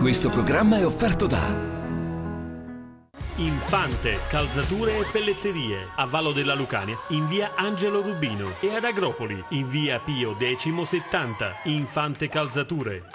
Questo programma è offerto da... Infante, calzature e pelletterie a Vallo della Lucania in via Angelo Rubino e ad Agropoli in via Pio X 70 Infante Calzature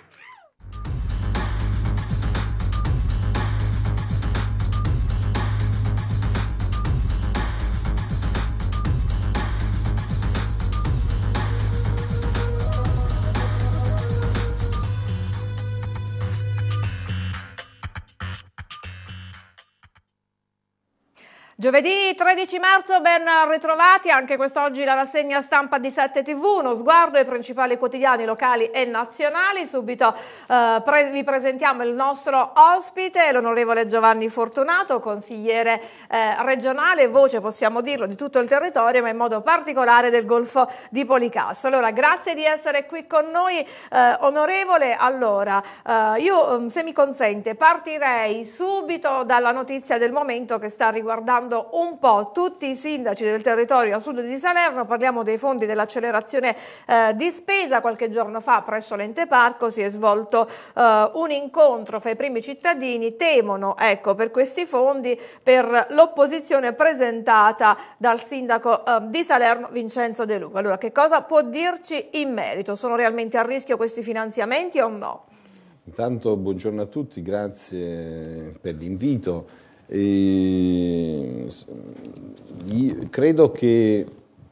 Giovedì 13 marzo, ben ritrovati, anche quest'oggi la rassegna stampa di 7 TV, uno sguardo ai principali quotidiani locali e nazionali. Subito eh, pre vi presentiamo il nostro ospite, l'onorevole Giovanni Fortunato, consigliere eh, regionale, voce possiamo dirlo di tutto il territorio, ma in modo particolare del Golfo di Policasso. Allora, grazie di essere qui con noi, eh, onorevole. Allora, eh, io mm, se mi consente partirei subito dalla notizia del momento che sta riguardando riguardo un po' tutti i sindaci del territorio a sud di Salerno, parliamo dei fondi dell'accelerazione eh, di spesa, qualche giorno fa presso l'ente parco si è svolto eh, un incontro fra i primi cittadini, temono ecco, per questi fondi per l'opposizione presentata dal sindaco eh, di Salerno Vincenzo De Luca. Allora che cosa può dirci in merito? Sono realmente a rischio questi finanziamenti o no? Intanto buongiorno a tutti, grazie per l'invito credo che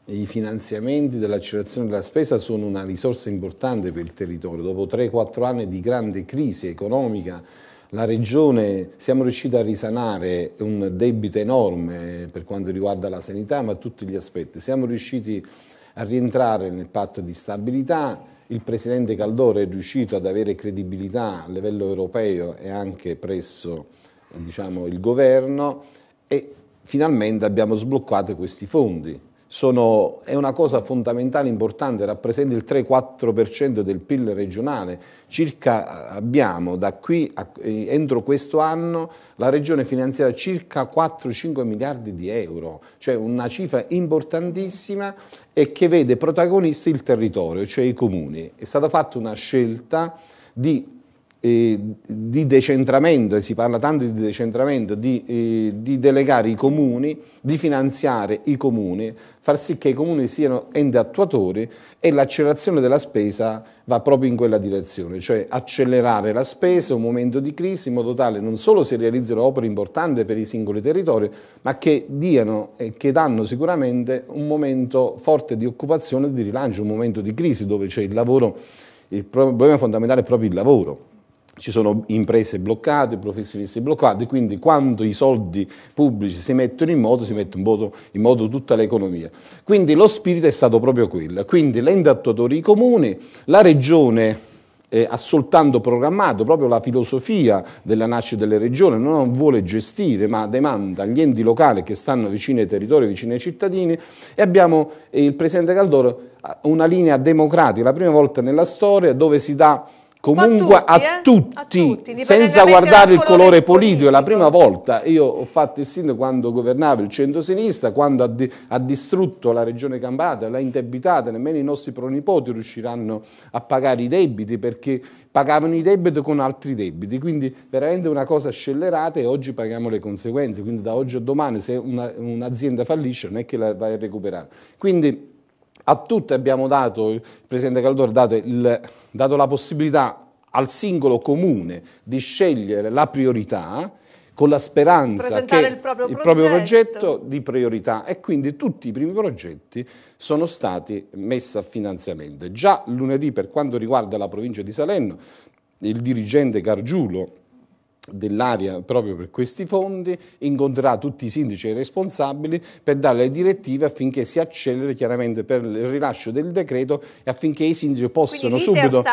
i finanziamenti dell'accelerazione della spesa sono una risorsa importante per il territorio. Dopo 3-4 anni di grande crisi economica, la Regione siamo riusciti a risanare un debito enorme eh, per quanto riguarda la sanità, ma tutti gli aspetti. Siamo riusciti a rientrare nel patto di stabilità, il Presidente Caldore è riuscito ad avere credibilità a livello europeo e anche presso diciamo, il governo e finalmente abbiamo sbloccato questi fondi. Sono, è una cosa fondamentale, importante, rappresenta il 3-4% del PIL regionale. Circa abbiamo da qui a, eh, entro questo anno la regione finanzierà circa 4-5 miliardi di euro, cioè una cifra importantissima e che vede protagonisti il territorio, cioè i comuni. È stata fatta una scelta di di decentramento, e si parla tanto di decentramento, di, eh, di, delegare i comuni, di finanziare i comuni, far sì che i comuni siano ente attuatori e l'accelerazione della spesa va proprio in quella direzione, cioè accelerare la spesa, un momento di crisi, in modo tale non solo si realizzino opere importanti per i singoli territori, ma che diano e che danno sicuramente un momento forte di occupazione e di rilancio, un momento di crisi dove c'è il lavoro, il problema fondamentale è proprio il lavoro ci sono imprese bloccate, professionisti bloccati, quindi quando i soldi pubblici si mettono in moto, si mette in moto, in moto tutta l'economia. Quindi lo spirito è stato proprio quello. Quindi l'ente attuatore i comuni, la regione eh, ha soltanto programmato proprio la filosofia della nascita delle regioni, non vuole gestire ma demanda agli enti locali che stanno vicino ai territori, vicino ai cittadini e abbiamo eh, il Presidente Caldoro una linea democratica, la prima volta nella storia dove si dà comunque a eh? tutti, a tutti, a tutti senza guardare il colore politico. È la prima volta, io ho fatto il sindaco quando governava il centro-sinistra, quando ha, di, ha, distrutto la regione Campata, l'ha indebitata, nemmeno i nostri pronipoti riusciranno a pagare i debiti perché pagavano i debiti con altri debiti, quindi veramente una cosa scellerata e oggi paghiamo le conseguenze, quindi da oggi a domani se un'azienda fallisce non è che la vai a recuperare. Quindi, a tutti abbiamo dato, il Presidente Caldor ha dato, dato, la possibilità al singolo comune di scegliere la priorità con la speranza che il, proprio, il progetto. proprio progetto di priorità e quindi tutti i primi progetti sono stati messi a finanziamento. Già lunedì per quanto riguarda la provincia di Salerno il dirigente Gargiulo dell'area proprio per questi fondi, incontrerà tutti i sindaci e i responsabili per dare le direttive affinché si acceleri chiaramente per il rilascio del decreto e affinché i sindaci possano subito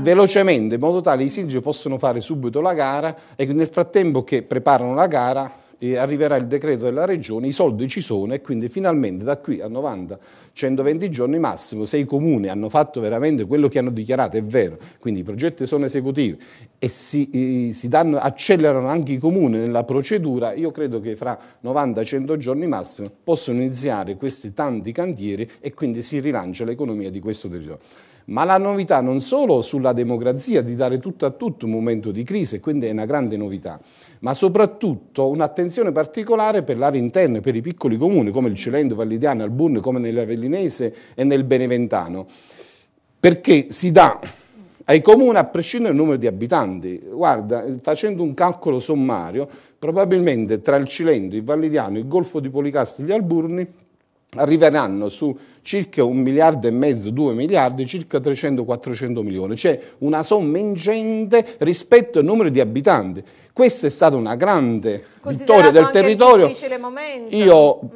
velocemente in modo tale i sindaci possano fare subito la gara e nel frattempo che preparano la gara arriverà il decreto della regione, i soldi ci sono e quindi finalmente da qui a 90-120 giorni massimo, se i comuni hanno fatto veramente quello che hanno dichiarato, è vero, quindi i progetti sono esecutivi e si, si danno, accelerano anche i comuni nella procedura, io credo che fra 90-100 giorni massimo possono iniziare questi tanti cantieri e quindi si rilancia l'economia di questo territorio ma la novità non solo sulla democrazia, di dare tutto a tutto un momento di crisi, e quindi è una grande novità, ma soprattutto un'attenzione particolare per l'area interna, per i piccoli comuni come il Cilento, Vallidiano, Albun, come nell'Avellinese e nel Beneventano, perché si dà ai comuni a prescindere dal numero di abitanti. Guarda, facendo un calcolo sommario, probabilmente tra il Cilento, il Vallidiano, il Golfo di Policastro e gli Alburni arriveranno su circa un miliardo e mezzo, due miliardi, circa 300-400 milioni, cioè una somma ingente rispetto al numero di abitanti. Questa è stata una grande vittoria del territorio. Io mm.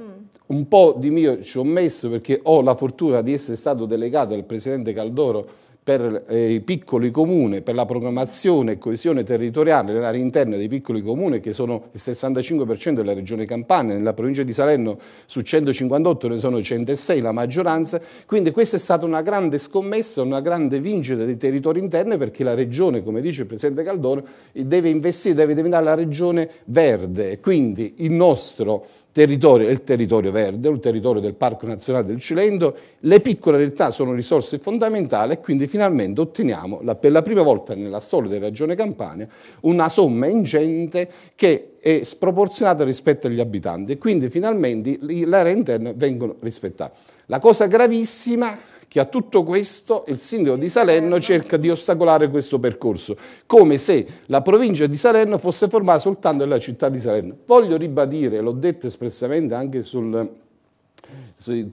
un po' di mio ci ho messo perché ho la fortuna di essere stato delegato dal presidente Caldoro per eh, i piccoli comuni, per la programmazione e coesione territoriale nelle aree interne dei piccoli comuni che sono il 65% della regione Campania, nella provincia di Salerno su 158 ne sono 106 la maggioranza, quindi questa è stata una grande scommessa, una grande vincita dei territori interni perché la regione, come dice il Presidente Caldoro, deve investire, deve diventare la regione verde, quindi il nostro territorio è il territorio verde, il territorio del Parco Nazionale del Cilento, le piccole realtà sono risorse fondamentali e quindi finalmente otteniamo la, per la prima volta nella storia della Regione Campania una somma ingente che è sproporzionata rispetto agli abitanti e quindi finalmente le aree interne vengono rispettate. La cosa gravissima che a tutto questo il sindaco di Salerno cerca di ostacolare questo percorso, come se la provincia di Salerno fosse formata soltanto dalla città di Salerno. Voglio ribadire, l'ho detto espressamente anche sul,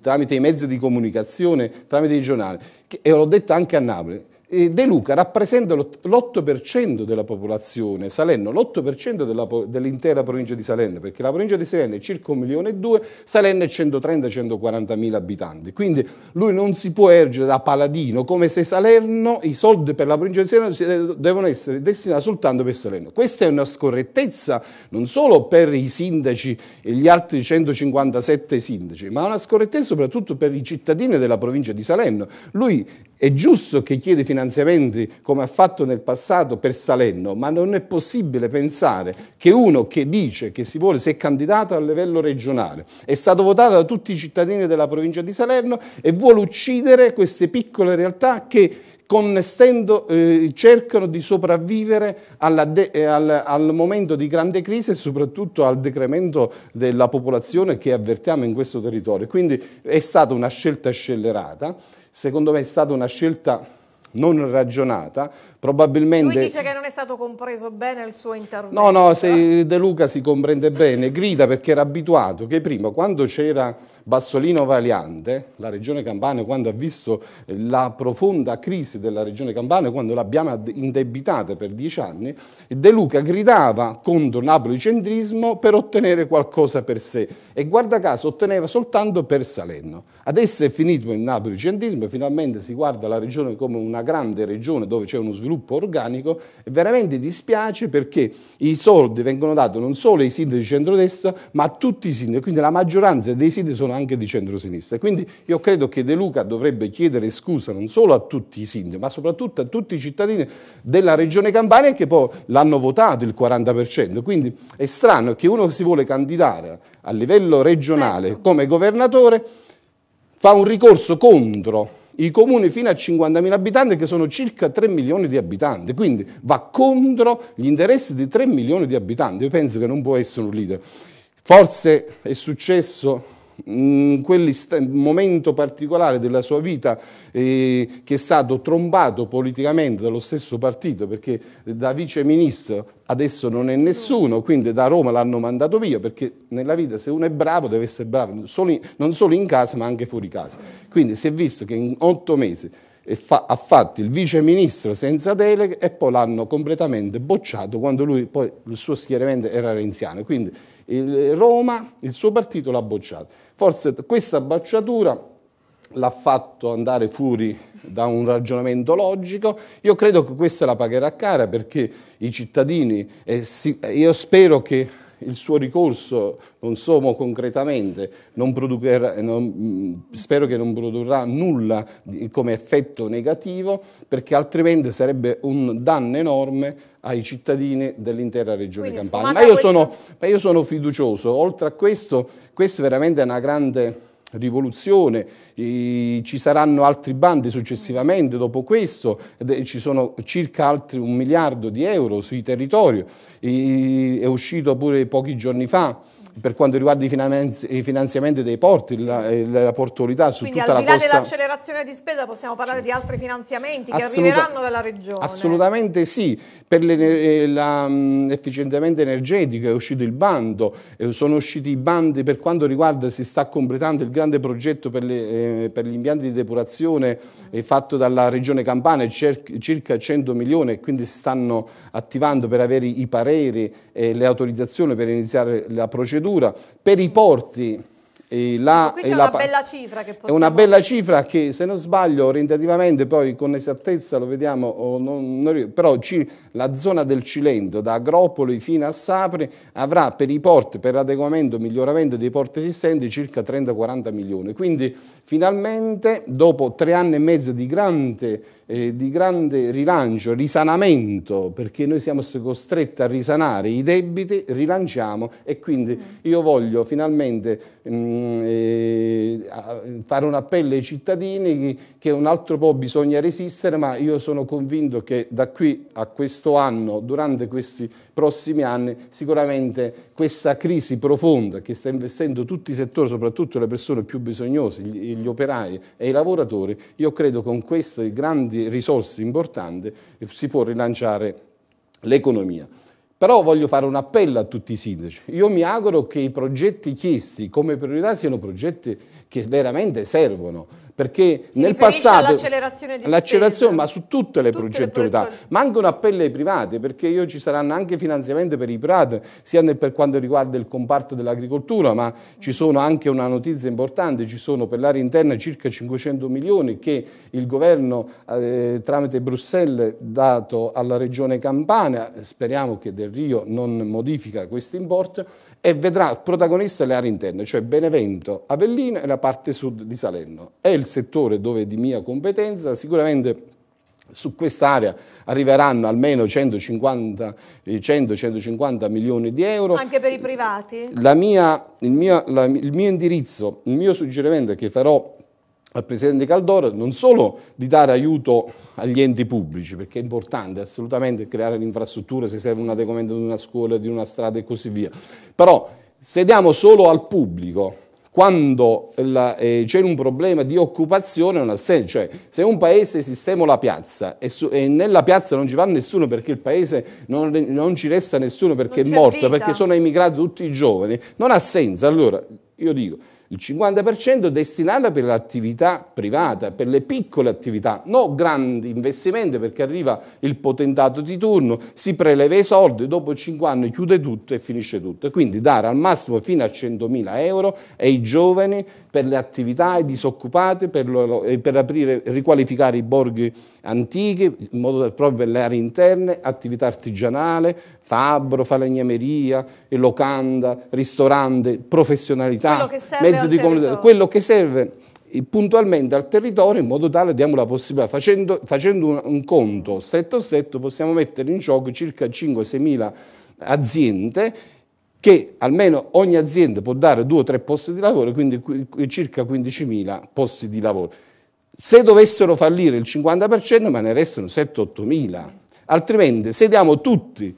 tramite i mezzi di comunicazione, tramite i giornali, che, e l'ho detto anche a Napoli, De Luca rappresenta l'8% della popolazione, Salerno l'8% dell'intera provincia di Salerno, perché la provincia di Salerno è circa 1 milione e 2, Salerno è 130-140 mila abitanti, quindi lui non si può ergere da paladino, come se Salerno, i soldi per la provincia di Salerno eh, devono essere destinati soltanto per Salerno. Questa è una scorrettezza non solo per i sindaci e gli altri 157 sindaci, ma una scorrettezza soprattutto per i cittadini della provincia di Salerno. Lui è giusto che chiede finanziamenti come ha fatto nel passato per Salerno, ma non è possibile pensare che uno che dice che si vuole, si è candidato a livello regionale, è stato votato da tutti i cittadini della provincia di Salerno e vuole uccidere queste piccole realtà che Stendo, eh, cercano di sopravvivere de, eh, al, al, momento di grande crisi e soprattutto al decremento della popolazione che avvertiamo in questo territorio. Quindi è stata una scelta scellerata secondo me è stata una scelta non ragionata Probabilmente... Lui dice che non è stato compreso bene il suo intervento. No, no, se De Luca si comprende bene, grida perché era abituato che prima, quando c'era Bassolino Valiante, la regione Campania, quando ha visto la profonda crisi della regione Campania, quando l'abbiamo indebitata per dieci anni, De Luca gridava contro Napoli centrismo per ottenere qualcosa per sé e guarda caso otteneva soltanto per Salerno. Adesso è finito il Napoli centrismo e finalmente si guarda la regione come una grande regione dove c'è uno sviluppo sviluppo organico, veramente dispiace perché i soldi vengono dati non solo ai sindaci di centrodestra, ma a tutti i sindaci, quindi la maggioranza dei sindaci sono anche di centrosinistra. Quindi io credo che De Luca dovrebbe chiedere scusa non solo a tutti i sindaci, ma soprattutto a tutti i cittadini della regione Campania che poi l'hanno votato il 40%. Quindi è strano che uno si vuole candidare a livello regionale certo. come governatore fa un ricorso contro i comuni fino a 50.000 abitanti che sono circa 3 milioni di abitanti, quindi va contro gli interessi di 3 milioni di abitanti, io penso che non può essere un leader. Forse è successo in quel momento particolare della sua vita eh, che è stato trombato politicamente dallo stesso partito perché da vice ministro adesso non è nessuno, quindi da Roma l'hanno mandato via perché nella vita se uno è bravo deve essere bravo solo in, non solo in casa ma anche fuori casa. Quindi si è visto che in otto mesi fa, ha fatto il vice ministro senza delega e poi l'hanno completamente bocciato quando lui poi il suo schieramento era renziano. Quindi, Roma, il suo partito l'ha bocciato. Forse questa bocciatura l'ha fatto andare fuori da un ragionamento logico. Io credo che questa la pagherà cara perché i cittadini, eh, sì, eh, io spero che il suo ricorso, non so concretamente, non non, mm, spero che non produrrà nulla come effetto negativo, perché altrimenti sarebbe un danno enorme ai cittadini dell'intera regione Quindi, Campania. Ma io, sono, ma io sono fiducioso, oltre a questo, questa è veramente una grande rivoluzione, ci saranno altri bandi successivamente dopo questo, ci sono circa altri un miliardo di euro sui territori, è uscito pure pochi giorni fa per quanto riguarda i, finanziamenti dei porti, la, eh, la portualità su Quindi, tutta la costa. Quindi al di là dell'accelerazione di spesa possiamo parlare sì. di altri finanziamenti che arriveranno dalla regione? Assolutamente sì, per l'efficientamento eh, mm, energetico è uscito il bando, eh, sono usciti i bandi per quanto riguarda, si sta completando il grande progetto per, le, eh, per gli impianti di depurazione mm. fatto dalla regione Campania, circa 100 milioni, e quindi si stanno attivando per avere i pareri e le autorizzazioni per iniziare la procedura procedura per i porti. E la, e la, una bella cifra che possiamo... È una bella cifra che, se non sbaglio, orientativamente, poi con esattezza lo vediamo, non, non, però ci, la zona del Cilento, da Agropoli fino a Sapri, avrà per i porti, per adeguamento e miglioramento dei porti esistenti, circa 30-40 milioni. Quindi, finalmente, dopo tre anni e mezzo di grande eh, di grande rilancio, risanamento, perché noi siamo costretti a risanare i debiti, rilanciamo e quindi mm. io voglio finalmente mh, mm, eh, fare un appello ai cittadini che un altro po' bisogna resistere, ma io sono convinto che da qui a questo anno, durante questi prossimi anni, sicuramente questa crisi profonda che sta investendo tutti i settori, soprattutto le persone più bisognose, gli, operai e i lavoratori, io credo che con queste grandi risorse importanti si può rilanciare l'economia. Però voglio fare un appello a tutti i sindaci. Io mi auguro che i progetti chiesti come priorità siano progetti che veramente servono, perché si nel passato l'accelerazione, l'accelerazione ma su tutte le progettualità, mancano appelli ai privati, perché io ci saranno anche finanziamenti per i privati, sia per quanto riguarda il comparto dell'agricoltura, ma ci sono anche una notizia importante, ci sono per l'area interna circa 500 milioni che il governo eh, tramite Bruxelles dato alla regione Campania, speriamo che Del Rio non modifica questo importo, e vedrà protagonista le aree interne, cioè Benevento, Avellino e la parte sud di Salerno. È il settore dove è di mia competenza, sicuramente su quest'area arriveranno almeno 100-150 eh, milioni di euro. Anche per i privati? Mia, il, mio, la, il, mio, indirizzo, il mio suggerimento che farò al Presidente Caldoro non solo di dare aiuto agli enti pubblici, perché è importante assolutamente creare l'infrastruttura se serve un adeguamento di una scuola, di una strada e così via, però se diamo solo al pubblico quando la, eh, c'è un problema di occupazione non ha senso, cioè se un paese sistemo la piazza e, su, e, nella piazza non ci va nessuno perché il paese non, non ci resta nessuno perché è morto, vita. perché sono emigrati tutti i giovani, non ha senso. Allora io dico, il 50% destinarla per l'attività privata, per le piccole attività, non grandi investimenti perché arriva il potentato di turno, si preleva i soldi, dopo 5 anni chiude tutto e finisce tutto. Quindi dare al massimo fino a 100.000 euro ai giovani per le attività, ai disoccupati, per, lo, per aprire, riqualificare i borghi antichi, in modo da, proprio per le aree interne, attività artigianale, fabbro, falegnameria, locanda, ristorante, professionalità, mezzi servizio di comunità, quello che serve puntualmente al territorio in modo tale diamo la possibilità, facendo, facendo un, un, conto stretto stretto possiamo mettere in gioco circa 5-6 mila aziende che almeno ogni azienda può dare 2-3 posti di lavoro, quindi circa 15.000 posti di lavoro. Se dovessero fallire il 50%, ma ne restano 7-8 mila, altrimenti se diamo tutti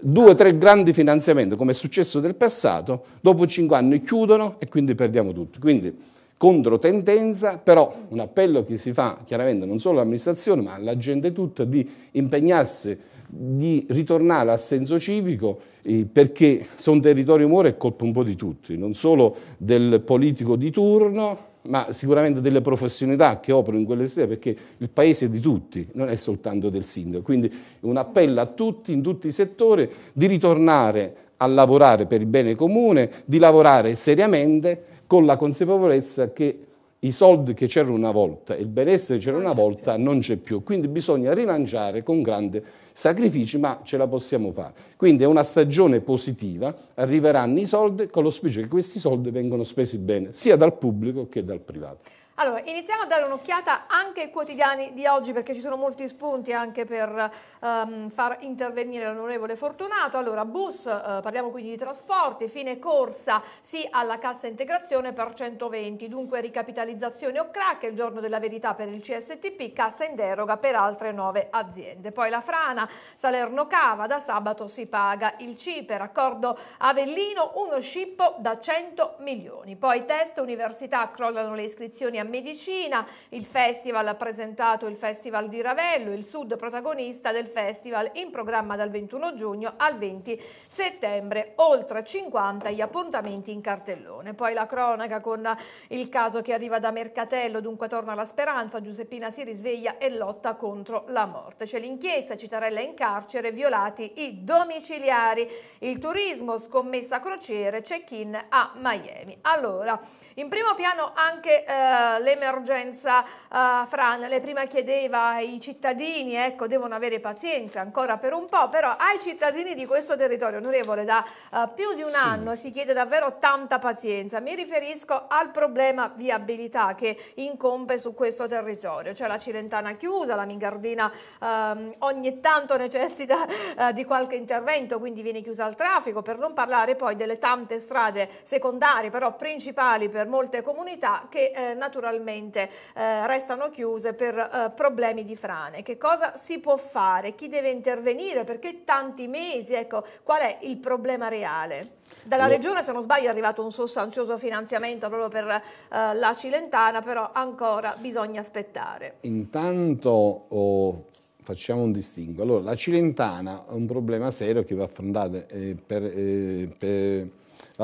due o tre grandi finanziamenti, come è successo nel passato, dopo cinque anni chiudono e quindi perdiamo tutto. Quindi controtendenza, però un appello che si fa chiaramente non solo all'amministrazione ma alla gente tutta di impegnarsi di ritornare al senso civico eh, perché se un territorio muore è colpa un po' di tutti, non solo del politico di turno, ma sicuramente delle professionalità che operano in quelle sedi, perché il paese è di tutti, non è soltanto del sindaco. Quindi un appello a tutti, in tutti i settori, di ritornare a lavorare per il bene comune, di lavorare seriamente con la consapevolezza che i soldi che c'erano una volta e il benessere che c'era ah, una certo. volta non c'è più, quindi bisogna rilanciare con grandi sacrifici, ma ce la possiamo fare. Quindi è una stagione positiva, arriveranno i soldi con l'auspicio che questi soldi vengano spesi bene, sia dal pubblico che dal privato. Allora, iniziamo a dare un'occhiata anche ai quotidiani di oggi perché ci sono molti spunti anche per um, far intervenire l'onorevole Fortunato. Allora, bus, eh, parliamo quindi di trasporti, fine corsa, sì alla cassa integrazione per 120, dunque ricapitalizzazione o crack, il giorno della verità per il CSTP, cassa in deroga per altre nove aziende. Poi la frana, Salerno Cava, da sabato si paga il CIPER, accordo Avellino, uno scippo da 100 milioni. Poi test, università, crollano le iscrizioni a medicina, il festival ha presentato il Festival di Ravello, il sud protagonista del festival in programma dal 21 giugno al 20 settembre, oltre 50 gli appuntamenti in cartellone. Poi la cronaca con il caso che arriva da Mercatello, dunque torna la speranza, Giuseppina si risveglia e lotta contro la morte. C'è l'inchiesta, Citarella in carcere, violati i domiciliari, il turismo, scommessa crociere, check-in a Miami. Allora, in primo piano anche eh, l'emergenza eh, Fran, lei prima chiedeva ai cittadini, ecco, devono avere pazienza ancora per un po', però ai cittadini di questo territorio, onorevole, da eh, più di un sì. anno si chiede davvero tanta pazienza. Mi riferisco al problema viabilità che incombe su questo territorio. C'è cioè la Cilentana chiusa, la Mingardina ehm, ogni tanto necessita eh, di qualche intervento, quindi viene chiusa al traffico, per non parlare poi delle tante strade secondarie, però principali per molte comunità che eh, naturalmente eh, restano chiuse per eh, problemi di frane. Che cosa si può fare? Chi deve intervenire? Perché tanti mesi? Ecco, qual è il problema reale? Dalla allora, regione, se non sbaglio, è arrivato un sostanzioso finanziamento proprio per eh, la Cilentana, però ancora bisogna aspettare. Intanto oh, facciamo un distinguo. Allora, la Cilentana è un problema serio che va affrontato eh, per, eh, per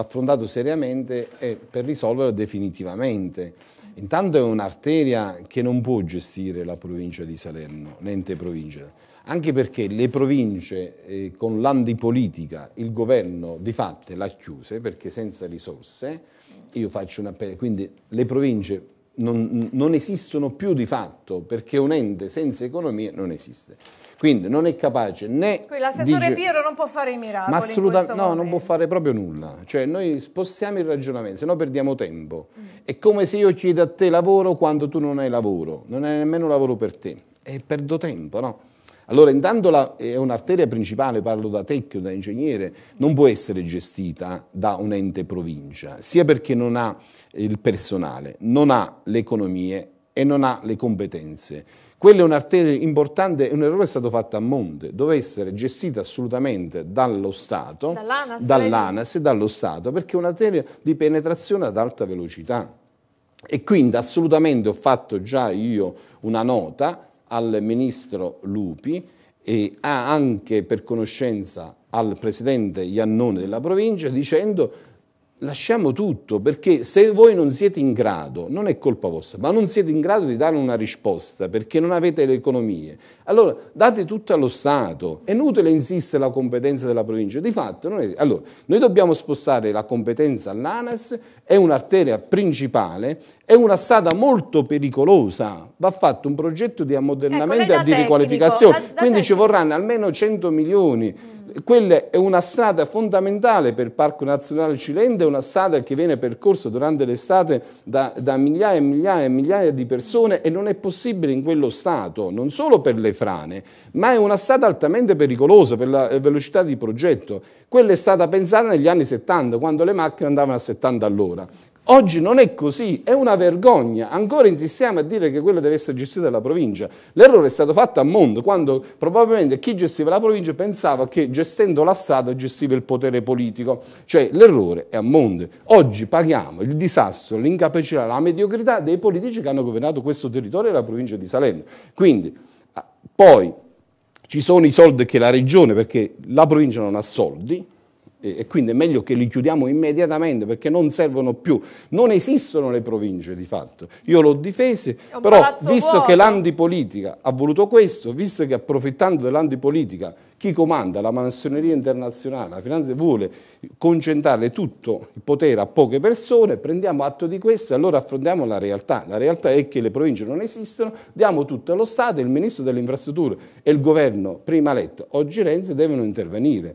affrontato seriamente e per risolverlo definitivamente. Intanto è un'arteria che non può gestire la provincia di Salerno, l'ente provincia, anche perché le province eh, con l'antipolitica, il governo di fatto l'ha chiuse perché senza risorse, io faccio un appello, quindi le province non, non esistono più di fatto perché un ente senza economia non esiste. Quindi non è capace né... l'assessore di... Piero non può fare i miracoli. Ma assolutamente no, momento. non può fare proprio nulla. Cioè noi spostiamo il ragionamento, se no perdiamo tempo. Mm. È come se io chiedo a te lavoro quando tu non hai lavoro, non hai nemmeno lavoro per te. E perdo tempo, no? Allora, intanto la, è un'arteria principale, parlo da tecnico, da ingegnere, non può essere gestita da un ente provincia, sia perché non ha il personale, non ha le economie e non ha le competenze. Quella è un'arteria importante, un errore è stato fatto a monte, doveva essere gestita assolutamente dallo Stato, dall'ANAS, dall'ANAS e dallo Stato, perché è un'arteria di penetrazione ad alta velocità. E quindi assolutamente ho fatto già io una nota al ministro Lupi e anche per conoscenza al presidente Iannone della provincia dicendo lasciamo tutto, perché se voi non siete in grado, non è colpa vostra, ma non siete in grado di dare una risposta perché non avete le economie, allora date tutto allo Stato. È inutile insistere la competenza della provincia. Di fatto, non è... allora, noi dobbiamo spostare la competenza all'ANAS, è un'arteria principale è una strada molto pericolosa, va fatto un progetto di ammodernamento ecco, e di tecnico, riqualificazione, da, da quindi tecnico. ci vorranno almeno 100 milioni. Mm. Quella è una strada fondamentale per il Parco Nazionale Cilente, è una strada che viene percorsa durante l'estate da, da migliaia e migliaia e migliaia di persone e non è possibile in quello stato, non solo per le frane, ma è una strada altamente pericolosa per la eh, velocità di progetto. Quella è stata pensata negli anni 70, quando le macchine andavano a 70 all'ora. Oggi non è così, è una vergogna. Ancora insistiamo a dire che quello deve essere gestito dalla provincia. L'errore è stato fatto a mondo, quando probabilmente chi gestiva la provincia pensava che gestendo la strada gestiva il potere politico. Cioè l'errore è a mondo. Oggi paghiamo il disastro, l'incapacità, la mediocrità dei politici che hanno governato questo territorio e la provincia di Salerno. Quindi, ah, poi ci sono i soldi che la regione, perché la provincia non ha soldi, e quindi è meglio che li chiudiamo immediatamente perché non servono più. Non esistono le province di fatto. Io l'ho difese, però visto vuoto. che l'antipolitica ha voluto questo, visto che approfittando dell'antipolitica chi comanda la massoneria internazionale, la finanza vuole concentrare tutto il potere a poche persone, prendiamo atto di questo e allora affrontiamo la realtà. La realtà è che le province non esistono, diamo tutto allo Stato, il Ministro delle Infrastrutture e il Governo, prima letto, oggi Renzi, devono intervenire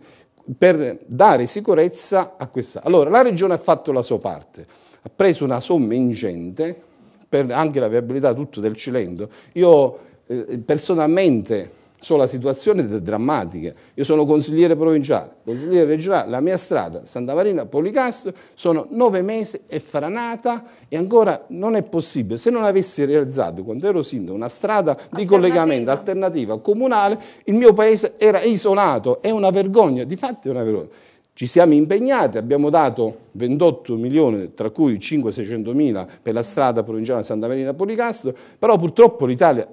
per dare sicurezza a questa. Allora, la Regione ha fatto la sua parte, ha preso una somma ingente per anche la viabilità tutto del Cilento. Io eh, personalmente sono situazioni drammatiche. Io sono consigliere provinciale, consigliere regionale, la mia strada, Santa Marina, Policastro, sono nove mesi, è franata e ancora non è possibile. Se non avessi realizzato, quando ero sindaco, una strada di collegamento alternativa comunale, il mio paese era isolato, è una vergogna, di fatto è una vergogna. Ci siamo impegnati, abbiamo dato 28 milioni, tra cui 5-600 mila per la strada provinciale Santa Marina Policastro, però purtroppo l'Italia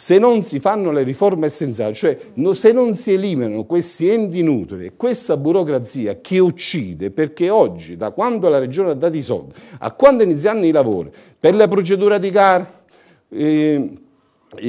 se non si fanno le riforme essenziali, cioè se non si eliminano questi enti inutili e questa burocrazia che uccide, perché oggi da quando la Regione ha dato i soldi a quando iniziano i lavori per la procedura di gara, eh, i,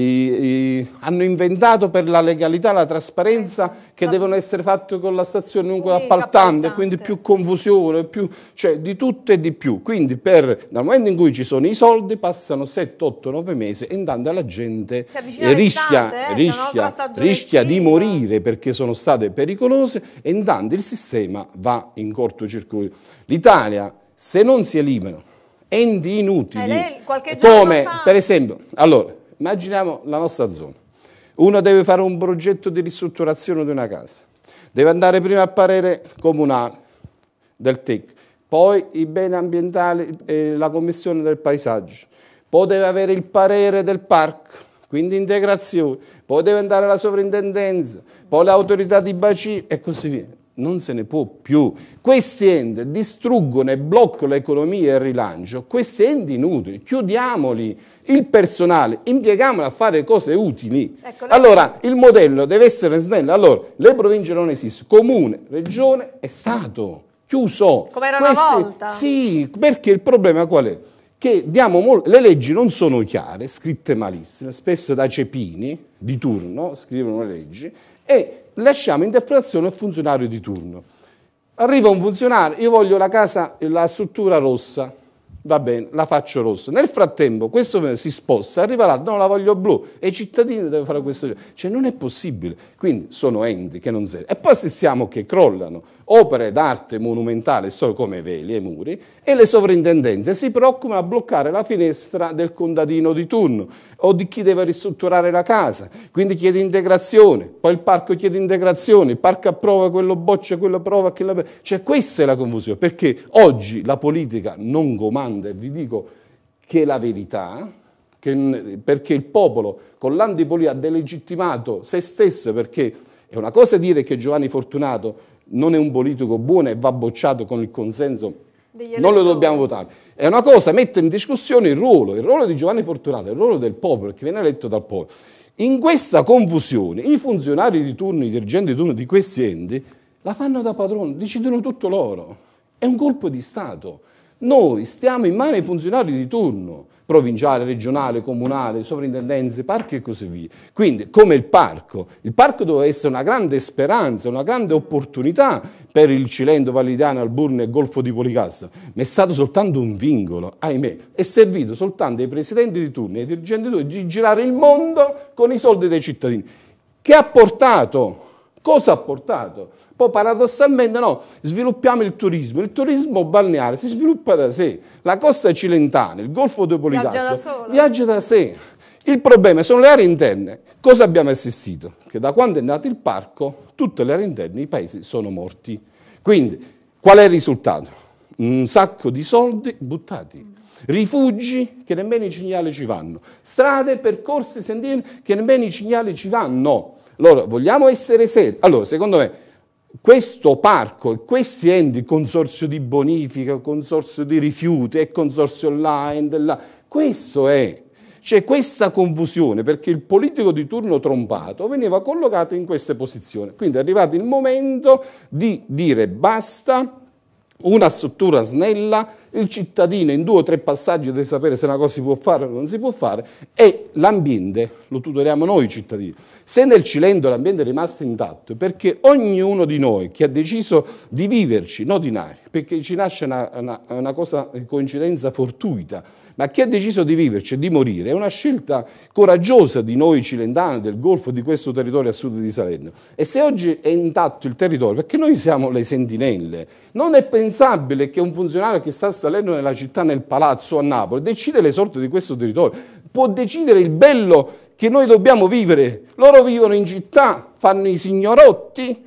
i, hanno inventato per la legalità, la trasparenza che Vabbè. devono essere fatte con la stazione lungo appaltante, quindi più confusione, più, cioè di tutto e di più. Quindi per, dal momento in cui ci sono i soldi passano 7, 8, 9 mesi e intanto la gente rischia, tante, eh? rischia, rischia di morire perché sono state pericolose e intanto il sistema va in cortocircuito. L'Italia se non si eliminano enti inutili, eh, lei, come fa... per esempio... Allora, Immaginiamo la nostra zona. Uno deve fare un progetto di ristrutturazione di una casa. Deve andare prima al parere comunale del TEC, poi i beni ambientali e la commissione del paesaggio, poi deve avere il parere del parco, quindi integrazione, poi deve andare alla sovrintendenza, poi l'autorità di bacino e così via non se ne può più. Questi enti distruggono e bloccano l'economia e il rilancio. Questi enti inutili, chiudiamoli. Il personale, impieghiamolo a fare cose utili. Ecco, allora, il modello deve essere snello. Allora, le province non esistono, comune, regione e Stato. Chiuso. Come era Questi, una volta. Sì, perché il problema qual è? Che le leggi non sono chiare, scritte malissime, spesso da cepini di turno scrivono le leggi e lasciamo interpretazione al funzionario di turno. Arriva un funzionario, io voglio la casa, la struttura rossa, va bene, la faccio rossa. Nel frattempo questo si sposta, arriva là, no, la voglio blu, e i cittadini devono fare questo. Cioè non è possibile, quindi sono enti che non servono. E poi assistiamo che crollano opere d'arte monumentale come veli e muri e le sovrintendenze si preoccupano a bloccare la finestra del contadino di turno o di chi deve ristrutturare la casa, quindi chiede integrazione, poi il parco chiede integrazione, il parco approva quello boccia, quello prova, quello... cioè questa è la confusione, perché oggi la politica non comanda e vi dico che è la verità, che, perché il popolo con l'antipoli ha delegittimato se stesso, perché è una cosa dire che Giovanni Fortunato non è un politico buono e va bocciato con il consenso non lo dobbiamo votare. È una cosa mette in discussione il ruolo, il ruolo di Giovanni Fortunato, il ruolo del popolo che viene eletto dal popolo. In questa confusione i funzionari di turno, i dirigenti di turno di questi enti la fanno da padroni, decidono tutto loro. È un colpo di Stato. Noi stiamo in mano ai funzionari di turno provinciale, regionale, comunale, sovrintendenze, parchi e così via. Quindi come il parco, il parco doveva essere una grande speranza, una grande opportunità per il Cilento, Validano, Alburno e Golfo di Policastro, ma è stato soltanto un vincolo, ahimè, è servito soltanto ai presidenti di turno e ai dirigenti di turno di girare il mondo con i soldi dei cittadini, che ha portato Cosa ha portato? Poi paradossalmente no, sviluppiamo il turismo, il turismo balneare si sviluppa da sé, la costa cilentana, il golfo di Policasso viaggia da sé. Il problema sono le aree interne. Cosa abbiamo assistito? Che da quando è nato il parco, tutte le aree interne, i paesi sono morti. Quindi, qual è il risultato? Un sacco di soldi buttati rifugi che nemmeno i cignali ci vanno, strade, percorsi, sentieri che nemmeno i cignali ci vanno. Allora, vogliamo essere seri? Allora, secondo me, questo parco e questi enti, consorzio di bonifica, consorzio di rifiuti, e consorzio online, là, questo è. C'è questa confusione perché il politico di turno trompato veniva collocato in queste posizioni. Quindi è arrivato il momento di dire basta, una struttura snella, il cittadino in due o tre passaggi deve sapere se una cosa si può fare o non si può fare e l'ambiente lo tuteliamo noi cittadini. Se nel Cilento l'ambiente è rimasto intatto, perché ognuno di noi che ha deciso di viverci, non di nari, perché ci nasce una, una, una cosa, coincidenza fortuita, ma chi ha deciso di viverci e di morire è una scelta coraggiosa di noi cilentani, del Golfo, di questo territorio a sud di Salerno. E se oggi è intatto il territorio, perché noi siamo le sentinelle, non è pensabile che un funzionario che sta Salerno nella città, nel palazzo a Napoli, decide le sorti di questo territorio, può decidere il bello che noi dobbiamo vivere. Loro vivono in città, fanno i signorotti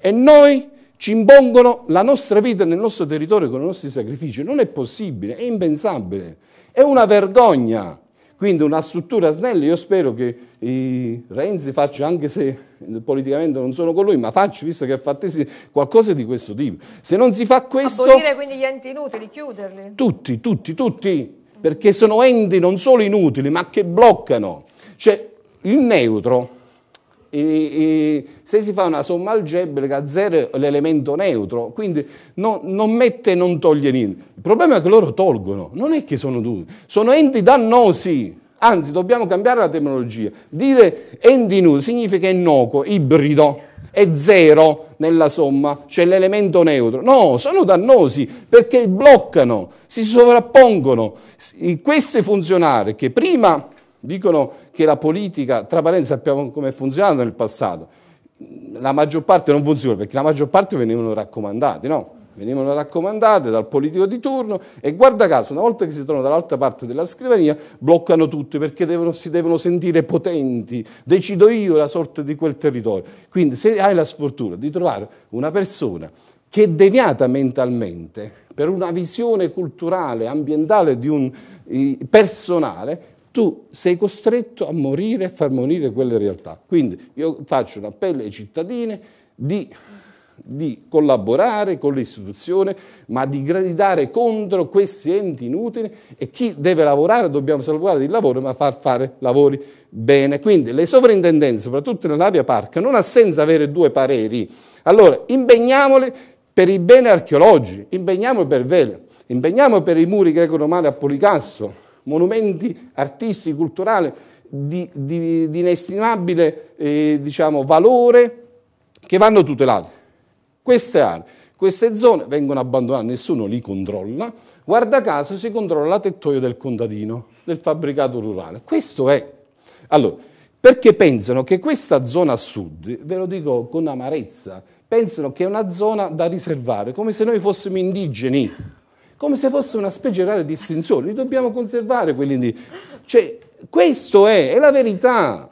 e noi ci impongono la nostra vita nel nostro territorio con i nostri sacrifici. Non è possibile, è impensabile, è una vergogna. Quindi una struttura snella, io spero che Renzi faccia, anche se politicamente non sono con lui, ma faccia, visto che ha fatto sì, qualcosa di questo tipo. Se non si fa questo... Abolire quindi gli enti inutili, chiuderli? Tutti, tutti, tutti, perché sono enti non solo inutili, ma che bloccano. Cioè, il neutro se si fa una somma algebrica, 0 è l'elemento neutro, quindi no, non mette non toglie niente. Il problema è che loro tolgono, non è che sono due, sono enti dannosi. Anzi, dobbiamo cambiare la terminologia. Dire enti nudo significa innocuo, ibrido, è zero nella somma, c'è cioè l'elemento neutro. No, sono dannosi perché bloccano, si sovrappongono. Questi funzionari che prima Dicono che la politica, tra parentesi sappiamo come è funzionato nel passato, la maggior parte non funziona perché la maggior parte venivano raccomandati, no? venivano raccomandate dal politico di turno e guarda caso, una volta che si trovano dall'altra parte della scrivania, bloccano tutti perché devono, si devono sentire potenti, decido io la sorte di quel territorio. Quindi se hai la sfortuna di trovare una persona che è deviata mentalmente per una visione culturale, ambientale di un eh, personale, tu sei costretto a morire e far morire quelle realtà. Quindi io faccio un appello ai cittadini di, di collaborare con l'istituzione, ma di gridare contro questi enti inutili e chi deve lavorare dobbiamo salvare il lavoro, ma far fare lavori bene. Quindi le sovrintendenze, soprattutto nell'Avia Parca, non ha senso avere due pareri. Allora, impegniamole per i beni archeologici, impegniamole per Vele, impegniamoli per i muri greco-romani a Policastro, monumenti artistici, culturali di, di, di inestimabile eh, diciamo, valore che vanno tutelati. Queste aree, queste zone vengono abbandonate, nessuno li controlla, guarda caso si controlla la tettoia del contadino, del fabbricato rurale. Questo è. Allora, perché pensano che questa zona a sud, ve lo dico con amarezza, pensano che è una zona da riservare, come se noi fossimo indigeni come se fosse una specie rara distinzione, li dobbiamo conservare quelli lì. Cioè, questo è, è la verità.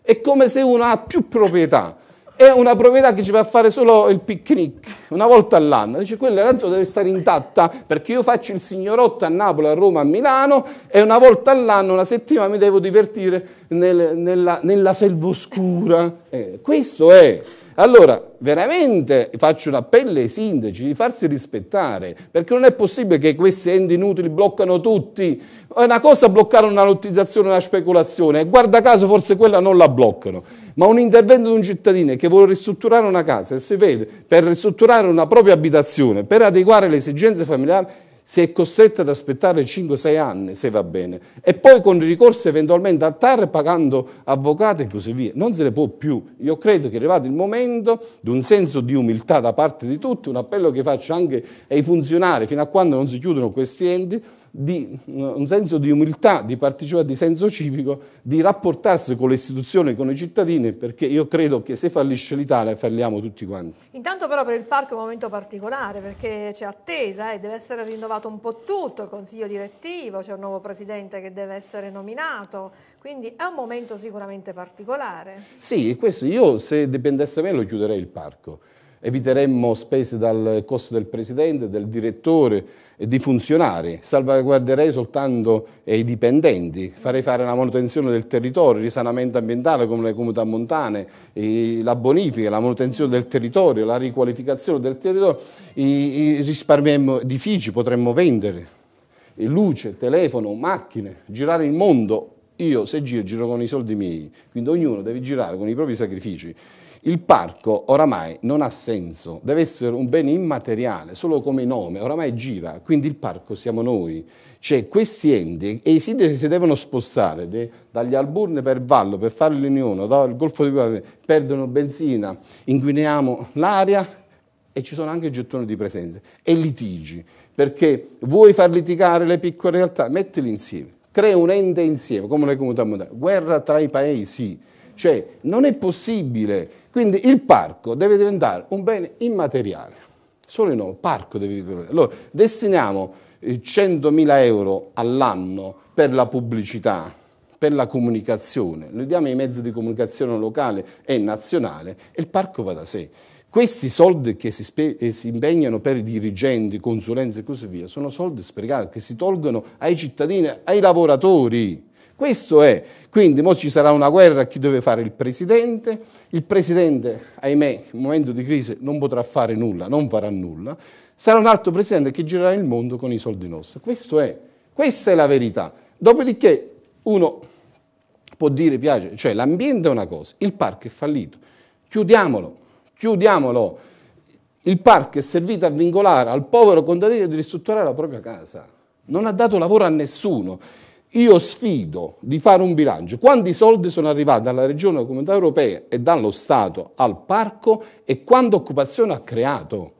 È come se uno ha più proprietà. È una proprietà che ci va a fare solo il picnic una volta all'anno. Dice quella razza deve stare intatta perché io faccio il signorotto a Napoli, a Roma, a Milano e una volta all'anno, una settimana mi devo divertire nel, nella, nella selva oscura. Eh, questo è. Allora, veramente faccio un appello ai sindaci di farsi rispettare, perché non è possibile che questi enti inutili bloccano tutti. È una cosa bloccare una lottizzazione, una speculazione, e guarda caso forse quella non la bloccano. Ma un intervento di un cittadino che vuole ristrutturare una casa e si vede per ristrutturare una propria abitazione, per adeguare le esigenze familiari, si è costretta ad aspettare 5-6 anni, se va bene, e poi con ricorsi eventualmente a TAR pagando avvocati e così via. Non se ne può più. Io credo che è arrivato il momento di un senso di umiltà da parte di tutti, un appello che faccio anche ai funzionari, fino a quando non si chiudono questi enti, di eh, un senso di umiltà, di partecipa, di senso civico, di rapportarsi con le istituzioni, con i cittadini, perché io credo che se fallisce l'Italia falliamo tutti quanti. Intanto però per il parco è un momento particolare, perché c'è attesa e eh, deve essere rinnovato un po' tutto, il consiglio direttivo, c'è un nuovo presidente che deve essere nominato, quindi è un momento sicuramente particolare. Sì, questo io se dipendesse da me lo chiuderei il parco. Eviteremmo spese dal costo del presidente, del direttore, di funzionari, salvaguarderei soltanto eh, i dipendenti, farei fare la manutenzione del territorio, il risanamento ambientale come le comunità montane, la bonifica, la manutenzione del territorio, la riqualificazione del territorio, risparmiamo edifici, potremmo vendere, luce, telefono, macchine, girare il mondo. Io se giro, giro con i soldi miei, quindi ognuno deve girare con i propri sacrifici. Il parco oramai non ha senso, deve essere un bene immateriale, solo come nome, oramai gira, quindi il parco siamo noi. Cioè questi enti e i sindaci si devono spostare de, dagli Alburne per Vallo, per fare l'Unione, dal Golfo di Guadalajara, perdono benzina, inquiniamo l'aria e ci sono anche gettoni di presenza e litigi, perché vuoi far litigare le piccole realtà, mettili insieme, crea un ente insieme, come le comunità mondiali, guerra tra i paesi, cioè non è possibile quindi il parco deve diventare un bene immateriale, solo in un parco deve diventare. Allora, destiniamo 100.000 eh, euro all'anno per la pubblicità, per la comunicazione, lo diamo ai mezzi di comunicazione locale e nazionale e il parco va da sé. Questi soldi che si, eh, si, impegnano per i dirigenti, consulenze e così via, sono soldi sprecati che si tolgono ai cittadini, ai lavoratori. Questo è. Quindi mo ci sarà una guerra a chi deve fare il presidente. Il presidente, ahimè, in un momento di crisi non potrà fare nulla, non farà nulla. Sarà un altro presidente che girerà il mondo con i soldi nostri. Questo è. Questa è la verità. Dopodiché uno può dire piace, cioè l'ambiente è una cosa, il parco è fallito. Chiudiamolo, chiudiamolo. Il parco è servito a vincolare al povero contadino di ristrutturare la propria casa. Non ha dato lavoro a nessuno. Io sfido di fare un bilancio. Quanti soldi sono arrivati dalla Regione dalla Comunità Europea e dallo Stato al parco e quanta occupazione ha creato?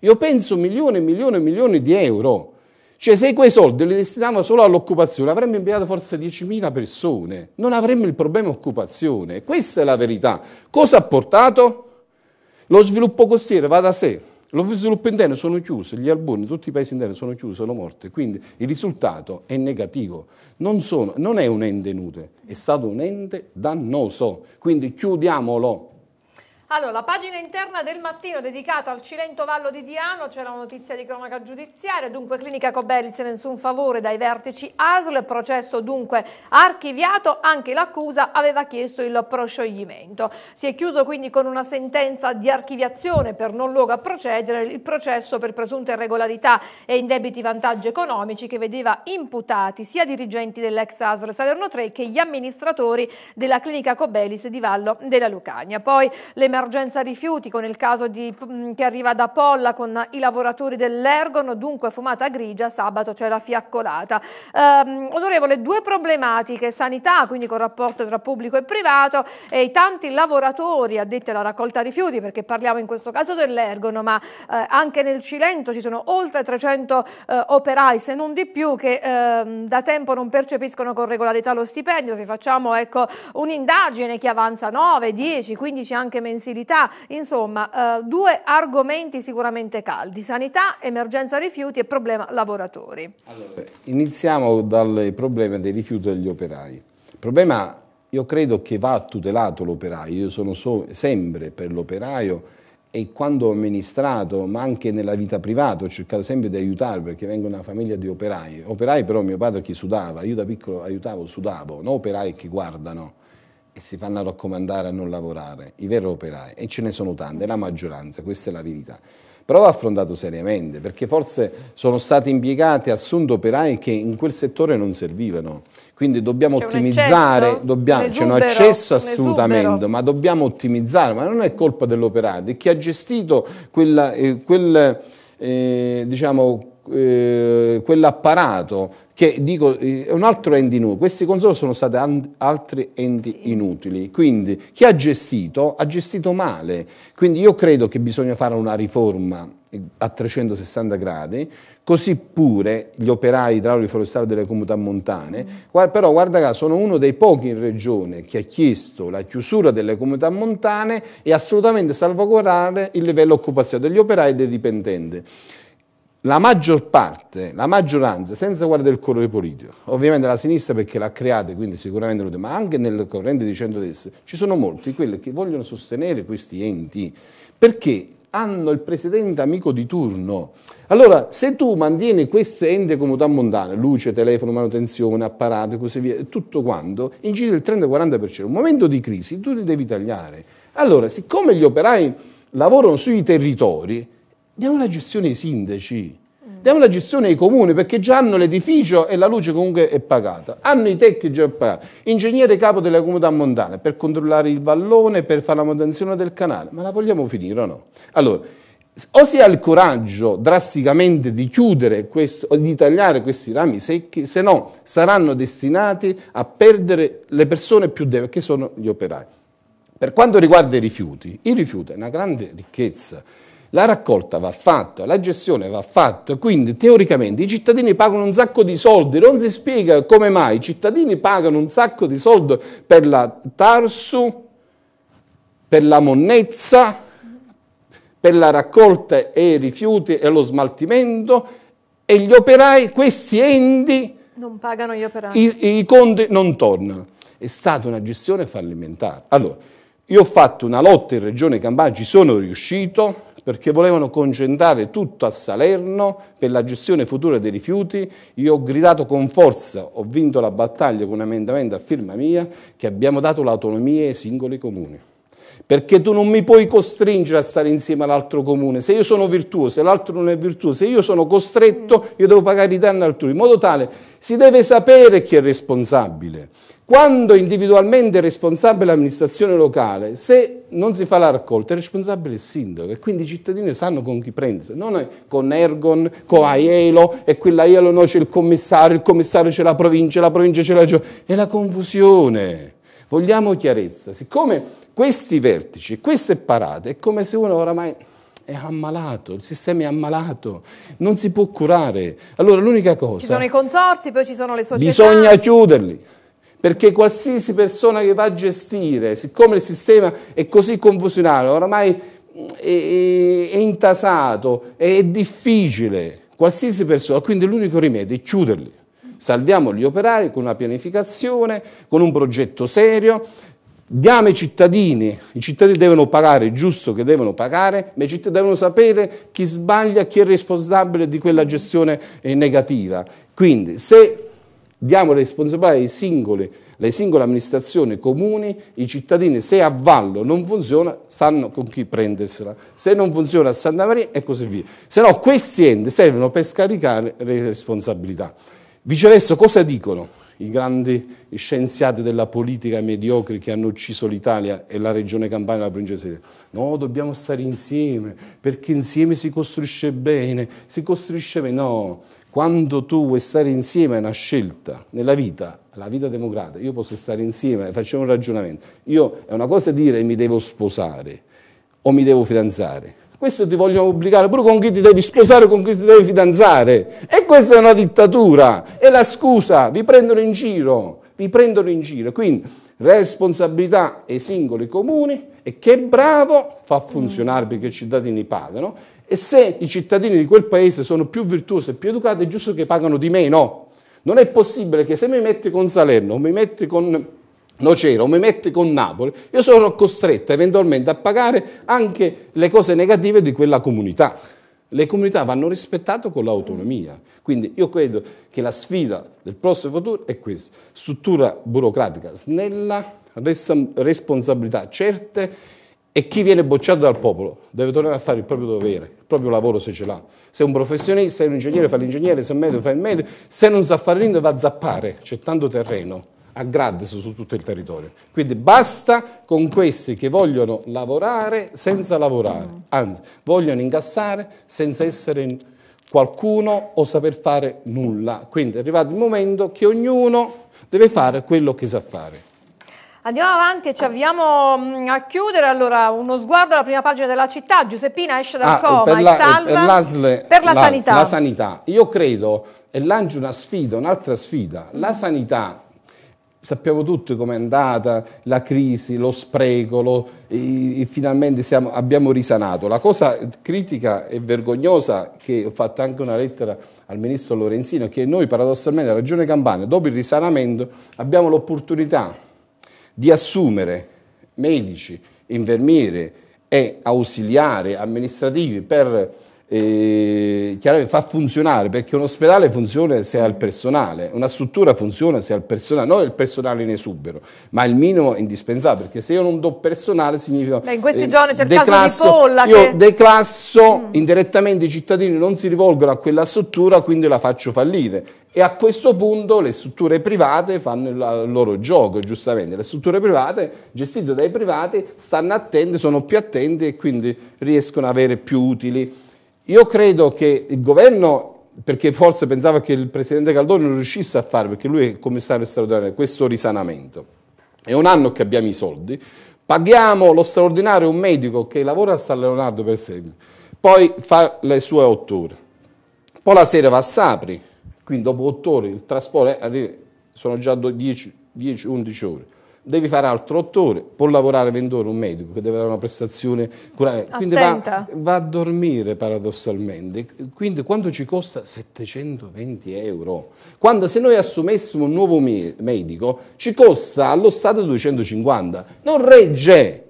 Io penso milioni e milioni e milioni di euro. Cioè se quei soldi li destinavano solo all'occupazione avremmo impiegato forse 10.000 persone, non avremmo il problema occupazione. Questa è la verità. Cosa ha portato? Lo sviluppo costiero va da sé. Lo sviluppo interno sono chiusi, gli alboni, tutti i paesi interni sono chiusi, sono morti, quindi il risultato è negativo. Non, sono, non è un ente inutile, è stato un ente dannoso, quindi chiudiamolo. Allora, la pagina interna del mattino dedicata al Cilento Vallo di Diano, c'è la notizia di cronaca giudiziaria, dunque Clinica Cobelli se nessun favore dai vertici ASL, processo dunque archiviato, anche l'accusa aveva chiesto il proscioglimento. Si è chiuso quindi con una sentenza di archiviazione per non luogo a procedere il processo per presunte irregolarità e indebiti vantaggi economici che vedeva imputati sia dirigenti dell'ex ASL Salerno 3 che gli amministratori della Clinica Cobelis di Vallo della Lucania. Poi l'emergenza l'emergenza rifiuti con il caso di, mm, che arriva da Polla con i lavoratori dell'Ergono, dunque fumata grigia, sabato c'è la fiaccolata. Eh, onorevole, due problematiche, sanità, quindi con rapporto tra pubblico e privato e i tanti lavoratori addetti alla raccolta rifiuti, perché parliamo in questo caso dell'Ergono, ma eh, anche nel Cilento ci sono oltre 300 eh, operai, se non di più, che ehm, da tempo non percepiscono con regolarità lo stipendio. Se facciamo ecco, un'indagine, che avanza 9, 10, 15 anche mensili, utilità, insomma eh, due argomenti sicuramente caldi, sanità, emergenza rifiuti e problema lavoratori. Allora, iniziamo dal problema dei rifiuti degli operai. Il problema io credo che va tutelato l'operaio, io sono so sempre per l'operaio e quando ho amministrato, ma anche nella vita privata, ho cercato sempre di aiutare perché vengo da una famiglia di operai. Operai però mio padre che sudava, io da piccolo aiutavo, sudavo, non operai che guardano e si fanno raccomandare a non lavorare, i veri operai, e ce ne sono tante, la maggioranza, questa è la verità. Però va affrontato seriamente, perché forse sono stati impiegati, assunti operai che in quel settore non servivano. Quindi dobbiamo ottimizzare, un c'è un accesso assolutamente, ma dobbiamo ottimizzare, ma non è colpa dell'operaio, è chi ha gestito quella, eh, quel, eh, diciamo, eh, quell'apparato che dico eh, è un altro end inutile, questi console sono stati an- altri enti inutili, quindi chi ha gestito ha gestito male, quindi io credo che bisogna fare una riforma eh, a 360 gradi, così pure gli operai idraulici forestali delle comunità montane, mm. però guarda caso sono uno dei pochi in regione che ha chiesto la chiusura delle comunità montane e assolutamente salvaguardare il livello occupazionale degli operai e dei dipendenti la maggior parte, la maggioranza, senza guardare il colore politico, ovviamente la sinistra perché l'ha creata, quindi sicuramente lo ma anche nel corrente di centrodestra, ci sono molti quelli che vogliono sostenere questi enti perché hanno il presidente amico di turno. Allora, se tu mantieni questi enti comunità mondane, luce, telefono, manutenzione, apparato e così via, tutto quanto, incide il 30-40%. un momento di crisi tu li devi tagliare. Allora, siccome gli operai lavorano sui territori, diamo la gestione ai sindaci, diamo la gestione ai comuni perché già hanno l'edificio e la luce comunque è pagata, hanno i tecnici già pagati, ingegnere capo della comunità montana per controllare il vallone, per fare la manutenzione del canale, ma la vogliamo finire o no? Allora, o si ha il coraggio drasticamente di chiudere questo, o di tagliare questi rami secchi, se no saranno destinati a perdere le persone più deboli, che sono gli operai. Per quanto riguarda i rifiuti, il rifiuto è una grande ricchezza la raccolta va fatta, la gestione va fatta, quindi teoricamente i cittadini pagano un sacco di soldi, non si spiega come mai i cittadini pagano un sacco di soldi per la Tarsu, per la monnezza, per la raccolta e i rifiuti e lo smaltimento e gli operai, questi enti, non pagano gli operai. I, i conti non tornano. È stata una gestione fallimentare. Allora, io ho fatto una lotta in Regione Campania, ci sono riuscito, perché volevano concentrare tutto a Salerno per la gestione futura dei rifiuti. Io ho gridato con forza, ho vinto la battaglia con un emendamento a firma mia, che abbiamo dato l'autonomia ai singoli comuni perché tu non mi puoi costringere a stare insieme all'altro comune. Se io sono virtuoso e l'altro non è virtuoso, se io sono costretto, io devo pagare i danni altrui, in modo tale si deve sapere chi è responsabile. Quando individualmente è responsabile l'amministrazione locale, se non si fa la raccolta è responsabile il sindaco e quindi i cittadini sanno con chi prendere, non con Ergon, con Aielo e quella Aielo no c'è il commissario, il commissario c'è la provincia, la provincia c'è la giovane, è la confusione. Vogliamo chiarezza. Siccome questi vertici, queste parate, è come se uno oramai è ammalato, il sistema è ammalato, non si può curare. Allora l'unica cosa... Ci sono i consorzi, poi ci sono le società... Bisogna chiuderli, perché qualsiasi persona che va a gestire, siccome il sistema è così confusionario, oramai è, eh, eh, è intasato, è difficile, qualsiasi persona, quindi l'unico rimedio è chiuderli salviamo gli operai con una pianificazione, con un progetto serio, diamo ai cittadini, i cittadini devono pagare, è giusto che devono pagare, ma i cittadini devono sapere chi sbaglia, chi è responsabile di quella gestione eh, negativa. Quindi se diamo responsabilità ai singoli le singole amministrazioni comuni, i cittadini, se a Vallo non funziona, sanno con chi prendersela. Se non funziona a Santa Maria e così via. Se no questi enti servono per scaricare le responsabilità. Viceversa, cosa dicono i grandi scienziati della politica mediocri che hanno ucciso l'Italia e la regione Campania e la provincia di Seria? No, dobbiamo stare insieme, perché insieme si costruisce bene, si costruisce bene. No, quando tu vuoi stare insieme è una scelta nella vita, la vita democratica, io posso stare insieme, facciamo un ragionamento. Io è una cosa dire mi devo sposare o mi devo fidanzare, questo ti vogliono obbligare pure con chi ti devi sposare, con chi ti devi fidanzare. E questa è una dittatura, è la scusa, vi prendono in giro, vi prendono in giro. Quindi responsabilità ai singoli comuni e che bravo fa funzionare perché i cittadini pagano e se i cittadini di quel paese sono più virtuosi e più educati è giusto che pagano di meno. Non è possibile che se mi metti con Salerno, mi metti con Nocero mi mette con Napoli, io sono costretto eventualmente a pagare anche le cose negative di quella comunità. Le comunità vanno rispettate con l'autonomia. Quindi io credo che la sfida del prossimo futuro è questa. Struttura burocratica snella, responsabilità certe e chi viene bocciato dal popolo deve tornare a fare il proprio dovere, il proprio lavoro se ce l'ha. Se è un professionista, se è un ingegnere fa l'ingegnere, se è un medico fa il medico, se non sa fare niente va a zappare, c'è tanto terreno a gratis su tutto il territorio. Quindi basta con questi che vogliono lavorare senza lavorare, anzi vogliono incassare senza essere qualcuno o saper fare nulla. Quindi è arrivato il momento che ognuno deve fare quello che sa fare. Andiamo avanti e ci avviamo mm, a chiudere. Allora, uno sguardo alla prima pagina della città. Giuseppina esce dal ah, coma per la, salva per la, la, sanità. la sanità. Io credo e lancio una sfida, un'altra sfida. La sanità sappiamo tutti com'è andata la crisi, lo spreco, lo, e, e finalmente siamo, abbiamo risanato. La cosa critica e vergognosa che ho fatto anche una lettera al ministro Lorenzino è che noi paradossalmente la Regione Campania, dopo il risanamento, abbiamo l'opportunità di assumere medici, infermieri e ausiliari amministrativi per eh, chiaramente fa funzionare, perché un ospedale funziona se ha il personale, una struttura funziona se ha il personale, non il personale in esubero, ma il minimo è indispensabile, perché se io non do personale significa... Beh, in questi eh, giorni c'è il caso di Polla Io che... declasso mm. indirettamente i cittadini, non si rivolgono a quella struttura, quindi la faccio fallire. E a questo punto le strutture private fanno il loro gioco, giustamente. Le strutture private, gestite dai privati, stanno attente, sono più attenti e quindi riescono ad avere più utili io credo che il governo, perché forse pensava che il presidente Caldoni non riuscisse a fare, perché lui è il commissario straordinario, questo risanamento. È un anno che abbiamo i soldi, paghiamo lo straordinario un medico che lavora a San Leonardo per esempio, poi fa le sue otto ore, poi la sera va a Sapri, quindi dopo otto ore il trasporto arriva, sono già 10-11 ore devi fare altro otto ore, può lavorare 20 ore un medico che deve avere una prestazione curale. Quindi va, va, a dormire paradossalmente. Quindi quanto ci costa? 720 euro. Quando se noi assumessimo un nuovo medico ci costa allo Stato 250, non regge.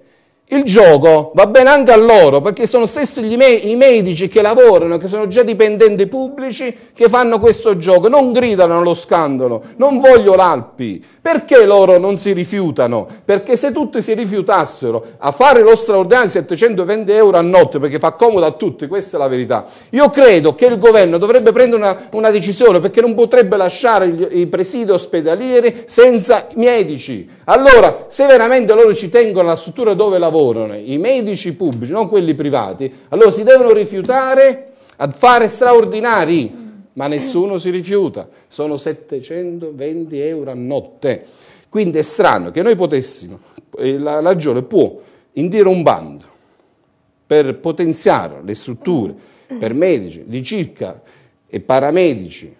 Il gioco va bene anche a loro, perché sono stessi me- i medici che lavorano, che sono già dipendenti pubblici, che fanno questo gioco, non gridano allo scandalo, non voglio l'Alpi. Perché loro non si rifiutano? Perché se tutti si rifiutassero a fare lo straordinario 720 euro a notte, perché fa comodo a tutti, questa è la verità, io credo che il governo dovrebbe prendere una, una decisione, perché non potrebbe lasciare i presidi ospedalieri senza medici. Allora, se veramente loro ci tengono alla struttura dove lavorano, i medici pubblici, non quelli privati, allora si devono rifiutare a fare straordinari, ma nessuno si rifiuta. Sono 720 euro a notte. Quindi è strano che noi potessimo, eh, la ragione può indire un bando per potenziare le strutture per medici di circa e paramedici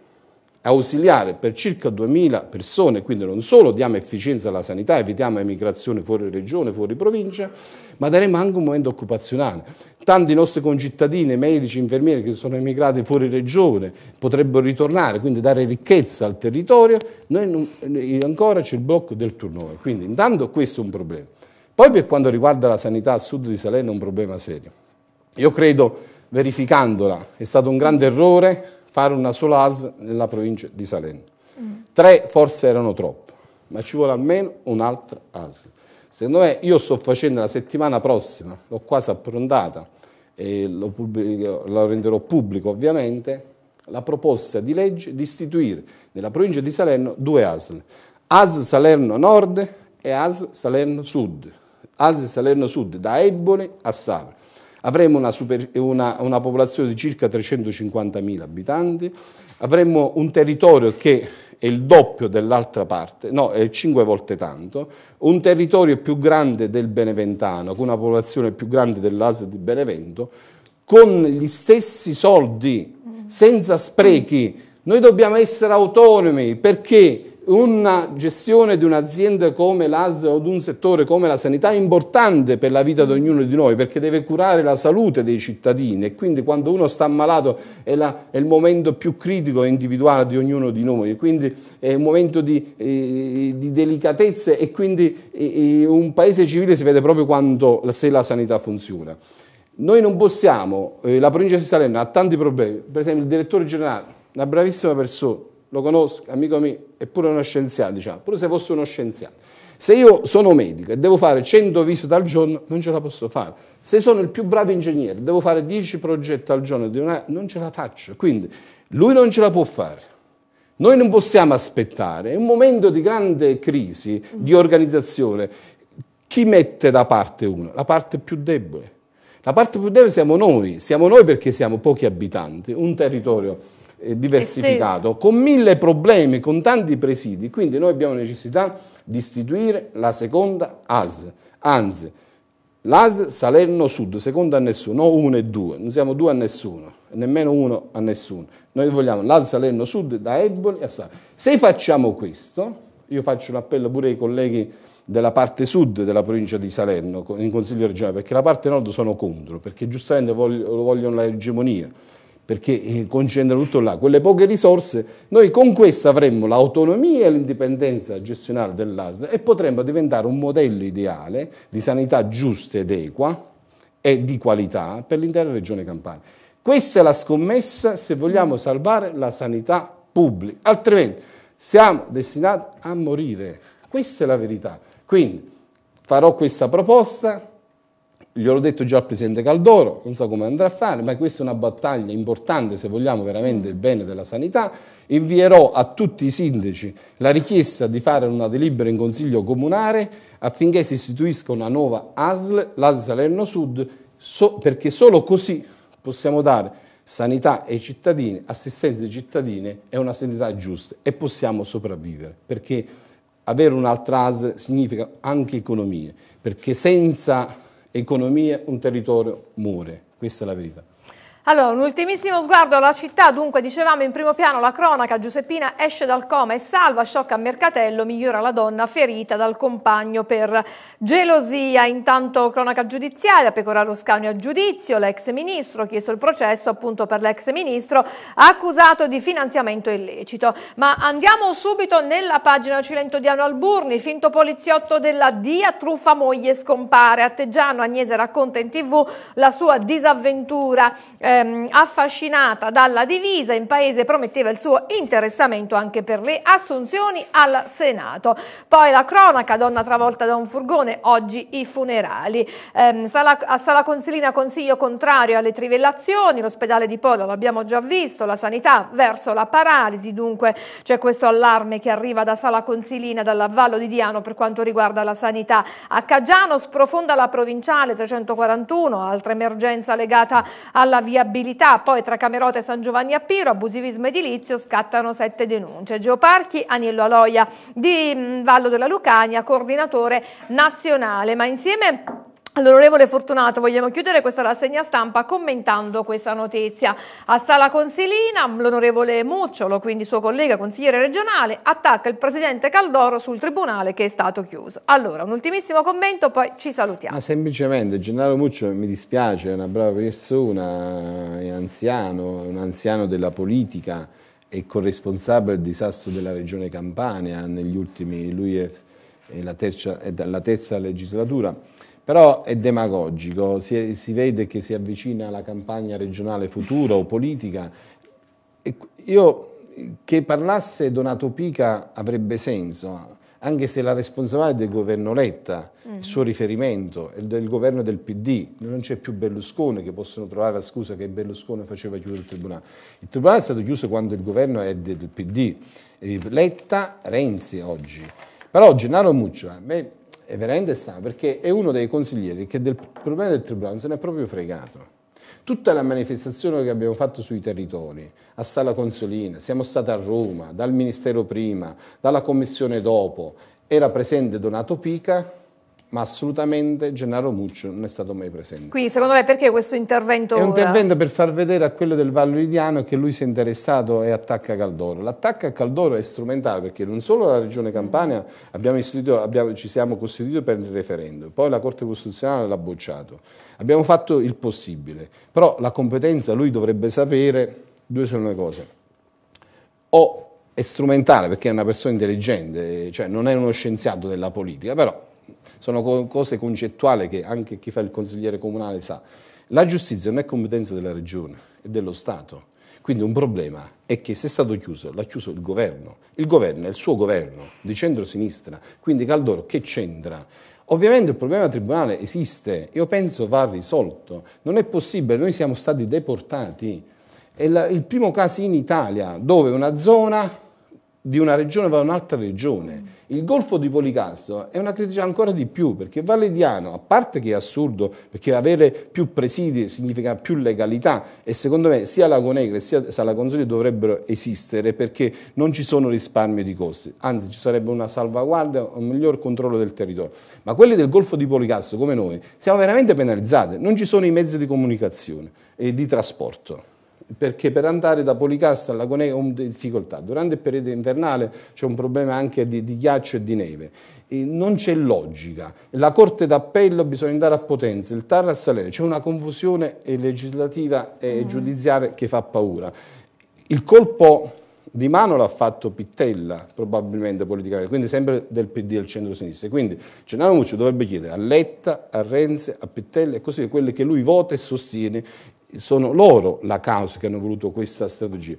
ausiliare per circa 2.000 persone, quindi non solo diamo efficienza alla sanità, evitiamo emigrazione fuori regione, fuori provincia, ma daremo anche un momento occupazionale. Tanti nostri concittadini, medici, infermieri che sono emigrati fuori regione potrebbero ritornare, quindi dare ricchezza al territorio, noi non, eh, ancora c'è il blocco del turnover, quindi intanto questo è un problema. Poi per quanto riguarda la sanità a sud di Salerno è un problema serio. Io credo, verificandola, è stato un grande errore fare una sola AS nella provincia di Salerno. Mm. Tre forse erano troppe, ma ci vuole almeno un'altra AS. Secondo me io sto facendo la settimana prossima, l'ho quasi approntata e lo, pubblico, lo renderò pubblico ovviamente, la proposta di legge di istituire nella provincia di Salerno due ASL, AS Salerno Nord e AS Salerno Sud, AS Salerno Sud da Eboli a Savio avremo una, super, una, una popolazione di circa 350.000 abitanti, avremo un territorio che è il doppio dell'altra parte, no, è cinque volte tanto, un territorio più grande del Beneventano, con una popolazione più grande dell'Asia di Benevento, con gli stessi soldi, mm. senza sprechi. Noi dobbiamo essere autonomi perché una gestione di un'azienda come l'AS o di un settore come la sanità è importante per la vita di ognuno di noi perché deve curare la salute dei cittadini e quindi quando uno sta ammalato è, la, è il momento più critico e individuale di ognuno di noi, quindi è un momento di, eh, di delicatezze e quindi eh, eh un paese civile si vede proprio quando, se la sanità funziona. Noi non possiamo, eh, la provincia di Salerno ha tanti problemi, per esempio il direttore generale, una bravissima persona, lo conosco, amico mio, è pure uno scienziato, diciamo, pure se fosse uno scienziato. Se io sono medico e devo fare 100 visite al giorno, non ce la posso fare. Se sono il più bravo ingegnere, devo fare 10 progetti al giorno, non ce la faccio. Quindi lui non ce la può fare. Noi non possiamo aspettare, è un momento di grande crisi, di organizzazione. Chi mette da parte uno? La parte più debole. La parte più debole siamo noi, siamo noi perché siamo pochi abitanti, un territorio eh, diversificato, Esteso. con mille problemi, con tanti presidi, quindi noi abbiamo necessità di istituire la seconda AS, anzi l'AS Salerno Sud, seconda a nessuno, non uno e due, non siamo due a nessuno, nemmeno uno a nessuno, noi vogliamo l'AS Salerno Sud da Eboli a Salerno. Se facciamo questo, io faccio un appello pure ai colleghi della parte sud della provincia di Salerno in Consiglio regionale, perché la parte nord sono contro, perché giustamente vogliono l'egemonia perché eh, concentra tutto là, quelle poche risorse, noi con questo avremmo l'autonomia e l'indipendenza gestionale dell'ASL e potremmo diventare un modello ideale di sanità giusta ed equa e di qualità per l'intera regione campana. Questa è la scommessa se vogliamo salvare la sanità pubblica, altrimenti siamo destinati a morire. Questa è la verità. Quindi farò questa proposta gliel'ho detto già al Presidente Caldoro, non so come andrà a fare, ma questa è una battaglia importante se vogliamo veramente il bene della sanità. Invierò a tutti i sindaci la richiesta di fare una delibera in Consiglio Comunale affinché si istituisca una nuova ASL, l'ASL Salerno Sud, so, perché solo così possiamo dare sanità ai cittadini, assistenza ai cittadini e una sanità giusta e possiamo sopravvivere, perché avere un'altra ASL significa anche economia, perché senza economia un territorio muore, questa è la verità. Allora, un ultimissimo sguardo alla città, dunque dicevamo in primo piano la cronaca, Giuseppina esce dal coma e salva, sciocca a Mercatello, migliora la donna ferita dal compagno per gelosia, intanto cronaca giudiziaria, Pecoraro Scagno a giudizio, l'ex ministro, chiesto il processo appunto per l'ex ministro accusato di finanziamento illecito. Ma andiamo subito nella pagina Cilentodiano Alburni, finto poliziotto della DIA, truffa moglie scompare, Atteggiano Agnese racconta in tv la sua disavventura. Eh, ehm, affascinata dalla divisa in paese prometteva il suo interessamento anche per le assunzioni al Senato. Poi la cronaca, donna travolta da un furgone, oggi i funerali. Ehm, sala, a Sala Consilina consiglio contrario alle trivellazioni, l'ospedale di Polo l'abbiamo già visto, la sanità verso la paralisi, dunque c'è questo allarme che arriva da Sala Consilina, dall'avvallo di Diano per quanto riguarda la sanità. A Caggiano sprofonda la provinciale 341, altra emergenza legata alla via disabilità, poi tra Camerota e San Giovanni a Piro, abusivismo edilizio, scattano sette denunce. Geoparchi, Aniello Aloia di mm, Vallo della Lucania, coordinatore nazionale, ma insieme All'onorevole Fortunato vogliamo chiudere questa rassegna stampa commentando questa notizia. A Sala Consilina l'onorevole Mucciolo, quindi suo collega consigliere regionale, attacca il presidente Caldoro sul tribunale che è stato chiuso. Allora, un ultimissimo commento, poi ci salutiamo. Ma semplicemente, Gennaro Mucciolo mi dispiace, è una brava persona, è anziano, è un anziano della politica, è corresponsabile del disastro della regione Campania negli ultimi, lui è, è, la, terza, è la terza legislatura però è demagogico, si, si, vede che si avvicina alla campagna regionale futura o politica. E io che parlasse Donato Pica avrebbe senso, anche se la responsabilità è del governo Letta, mm. il suo riferimento è del governo del PD, non c'è più Berlusconi che possono trovare la scusa che Berlusconi faceva chiudere il Tribunale. Il Tribunale è stato chiuso quando il governo è del PD, eh, Letta, Renzi oggi. Però Gennaro Muccia, beh, è veramente strano perché è uno dei consiglieri che del problema del tribunale se ne è proprio fregato. Tutta la manifestazione che abbiamo fatto sui territori, a Sala Consolina, siamo stati a Roma, dal Ministero prima, dalla Commissione dopo, era presente Donato Pica, ma assolutamente Gennaro Muccio non è stato mai presente. Quindi secondo lei perché questo intervento? È un intervento per far vedere a quello del Valloridiano che lui si è interessato e attacca Caldoro. L'attacco a Caldoro è strumentale perché non solo la regione Campania abbiamo abbiamo, ci siamo costituiti per il referendum, poi la Corte Costituzionale l'ha bocciato. Abbiamo fatto il possibile, però la competenza lui dovrebbe sapere due sono le cose. O è strumentale perché è una persona intelligente, cioè non è uno scienziato della politica, però sono cose concettuali che anche chi fa il consigliere comunale sa. La giustizia non è competenza della regione è dello Stato, quindi un problema è che se è stato chiuso, l'ha chiuso il governo. Il governo è il suo governo di centro-sinistra, quindi Caldoro che c'entra? Ovviamente il problema del tribunale esiste, io penso va risolto. Non è possibile, noi siamo stati deportati. È la, il primo caso in Italia dove una zona di una regione va in un'altra regione. Il golfo di Policasto è una critica ancora di più, perché Valediano, a parte che è assurdo, perché avere più presidi significa più legalità e secondo me sia Lago Negre sia Sala Consolio dovrebbero esistere perché non ci sono risparmi di costi, anzi ci sarebbe una salvaguardia, un miglior controllo del territorio. Ma quelli del Golfo di Policasto, come noi, siamo veramente penalizzati, non ci sono i mezzi di comunicazione e di trasporto perché per andare da Policastra a Lagonè è una difficoltà. Durante il periodo invernale c'è un problema anche di, di ghiaccio e di neve. E non c'è logica. La Corte d'Appello bisogna andare a Potenza, il Tarra a Salerno. C'è una confusione legislativa e mm. giudiziaria che fa paura. Il colpo di mano l'ha fatto Pittella, probabilmente politicamente, quindi sempre del PD e del centro-sinistra. Quindi Gennaro Muccio dovrebbe chiedere a Letta, a Renzi, a Pittella e così via, quelli che lui vota e sostiene sono loro la causa che hanno voluto questa strategia.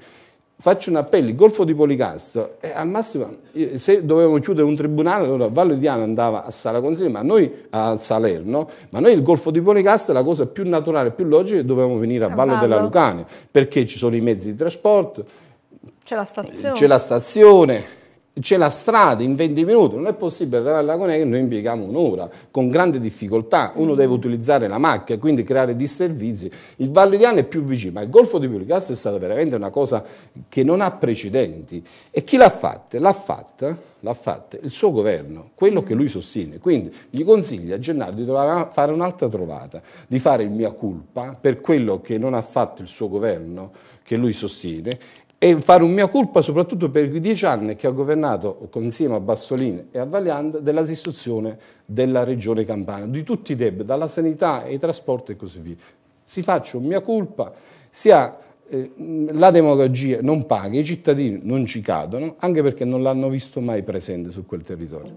Faccio un appello, il Golfo di Policastro, eh, al massimo eh, se dovevamo chiudere un tribunale, allora Valle Diana andava a Sala Consiglio, ma noi a Salerno, ma noi il Golfo di Policastro è la cosa più naturale, più logica, dovevamo venire a Vallo della Lucania, perché ci sono i mezzi di trasporto, c'è la stazione, c'è la strada in 20 minuti, non è possibile arrivare al lago Negro, noi impieghiamo un'ora, con grande difficoltà, uno mm. deve utilizzare la macchia quindi creare disservizi. Il Vallidiano è più vicino, ma il Golfo di Puricasso è stata veramente una cosa che non ha precedenti. E chi l'ha fatta? L'ha fatta, l'ha fatta il suo governo, quello che lui sostiene. Quindi gli consiglio a Gennaro di una, fare un'altra trovata, di fare il mia colpa per quello che non ha fatto il suo governo, che lui sostiene, e fare un mia colpa soprattutto per i dieci anni che ha governato insieme a Bassolini e a Valiand della distruzione della regione Campania, di tutti i debiti, dalla sanità ai trasporti e così via. Si faccia un mia colpa, sia eh, la demagogia non paga, i cittadini non ci cadono, anche perché non l'hanno visto mai presente su quel territorio.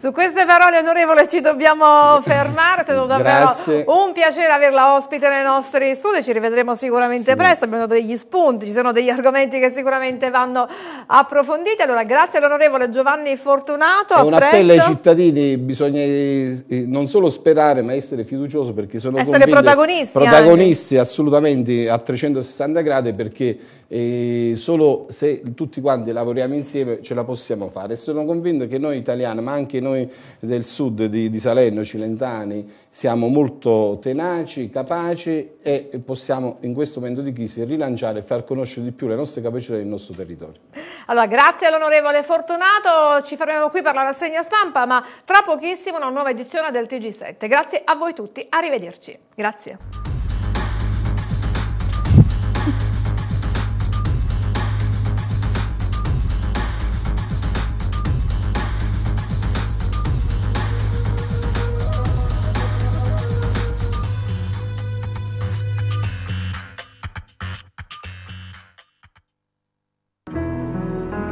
Su queste parole, onorevole, ci dobbiamo fermare. È stato davvero un piacere averla ospite nei nostri studi. Ci rivedremo sicuramente sì. presto. Abbiamo degli spunti, ci sono degli argomenti che sicuramente vanno approfonditi. Allora, grazie all'onorevole Giovanni Fortunato. È un presto. appello ai cittadini: bisogna eh, non solo sperare, ma essere fiducioso perché sono essere protagonisti. Protagonisti, assolutamente a 360 gradi perché e solo se tutti quanti lavoriamo insieme ce la possiamo fare. sono convinto che noi italiani, ma anche noi del sud di, di Salerno, Cilentani, siamo molto tenaci, capaci e possiamo in questo momento di crisi rilanciare e far conoscere di più le nostre capacità del nostro territorio. Allora, grazie all'onorevole Fortunato, ci fermiamo qui per la rassegna stampa, ma tra pochissimo una nuova edizione del TG7. Grazie a voi tutti, arrivederci. Grazie.